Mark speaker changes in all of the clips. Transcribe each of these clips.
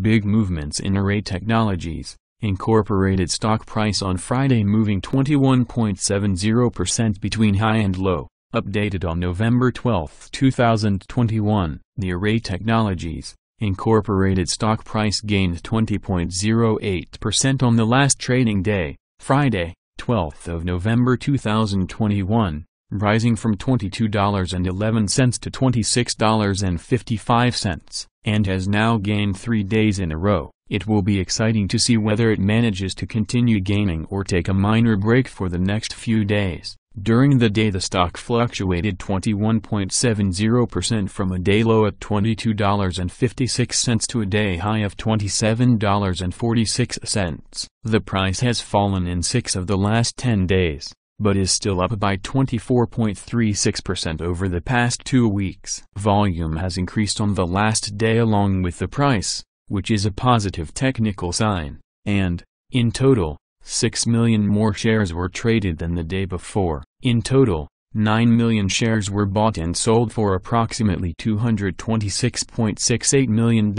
Speaker 1: Big movements in Array Technologies, Incorporated stock price on Friday moving 21.70% between high and low, updated on November 12, 2021. The Array Technologies, Incorporated stock price gained 20.08% on the last trading day, Friday, 12th of November 2021, rising from $22.11 to $26.55 and has now gained three days in a row. It will be exciting to see whether it manages to continue gaining or take a minor break for the next few days. During the day the stock fluctuated 21.70% from a day low at $22.56 to a day high of $27.46. The price has fallen in six of the last 10 days but is still up by 24.36% over the past two weeks. Volume has increased on the last day along with the price, which is a positive technical sign, and, in total, 6 million more shares were traded than the day before. In total, 9 million shares were bought and sold for approximately $226.68 million.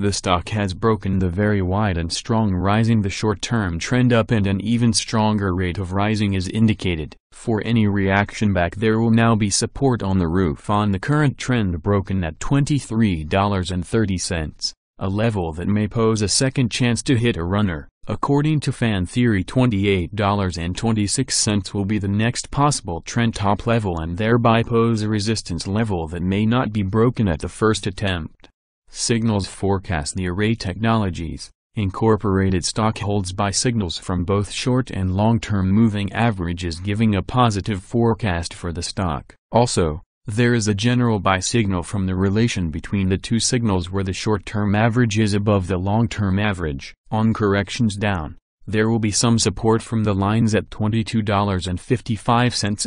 Speaker 1: The stock has broken the very wide and strong rising the short-term trend up and an even stronger rate of rising is indicated. For any reaction back there will now be support on the roof on the current trend broken at $23.30, a level that may pose a second chance to hit a runner. According to fan theory $28.26 will be the next possible trend top level and thereby pose a resistance level that may not be broken at the first attempt. Signals forecast the array technologies, incorporated stock holds by signals from both short and long-term moving averages giving a positive forecast for the stock. Also, there is a general buy signal from the relation between the two signals where the short-term average is above the long-term average. On corrections down, there will be some support from the lines at $22.55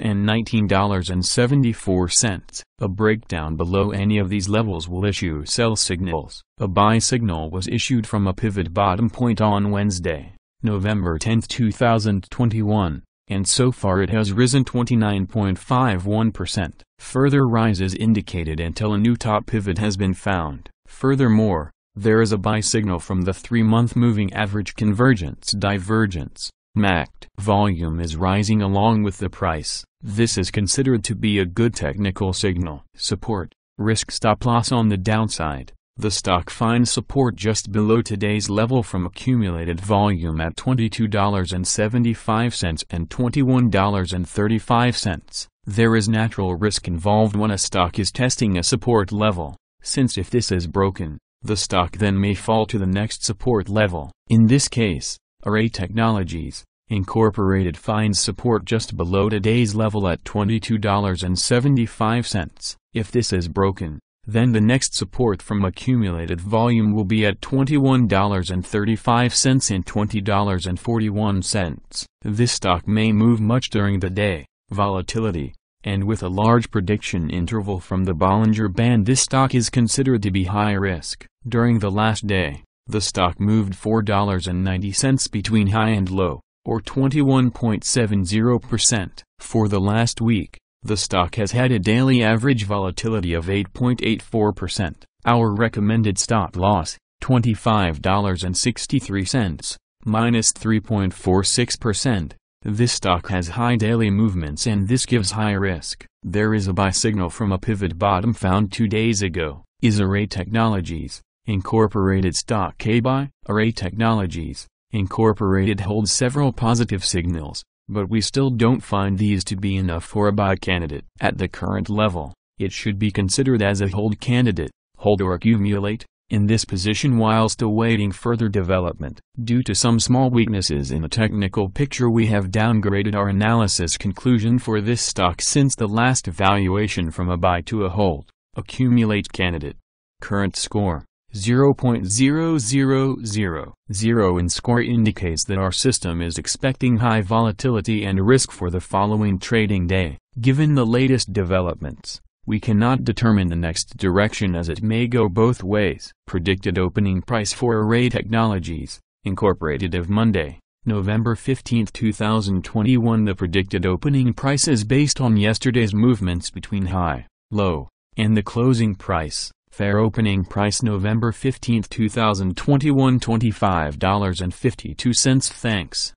Speaker 1: and $19.74. A breakdown below any of these levels will issue sell signals. A buy signal was issued from a pivot bottom point on Wednesday, November 10, 2021 and so far it has risen 29.51%. Further rise is indicated until a new top pivot has been found. Furthermore, there is a buy signal from the three-month moving average convergence divergence. MACD volume is rising along with the price. This is considered to be a good technical signal. Support, risk stop loss on the downside. The stock finds support just below today's level from accumulated volume at $22.75 and $21.35. There is natural risk involved when a stock is testing a support level, since if this is broken, the stock then may fall to the next support level. In this case, Array Technologies, Incorporated finds support just below today's level at $22.75. If this is broken, then the next support from accumulated volume will be at $21.35 and $20.41. This stock may move much during the day. Volatility and with a large prediction interval from the Bollinger Band this stock is considered to be high risk. During the last day, the stock moved $4.90 between high and low, or 21.70%. For the last week, the stock has had a daily average volatility of 8.84%. Our recommended stop loss, $25.63, minus 3.46%. This stock has high daily movements and this gives high risk. There is a buy signal from a pivot bottom found two days ago. Is Array Technologies, Incorporated stock K buy? Array Technologies, Incorporated holds several positive signals, but we still don't find these to be enough for a buy candidate. At the current level, it should be considered as a hold candidate, hold or accumulate, in this position whilst awaiting further development. Due to some small weaknesses in the technical picture we have downgraded our analysis conclusion for this stock since the last valuation from a buy to a hold, accumulate candidate. Current score 0.0000 0 in score indicates that our system is expecting high volatility and risk for the following trading day, given the latest developments. We cannot determine the next direction as it may go both ways. Predicted opening price for Array Technologies, Incorporated of Monday, November 15, 2021 The predicted opening price is based on yesterday's movements between high, low, and the closing price. Fair opening price November 15, 2021 $25.52 Thanks.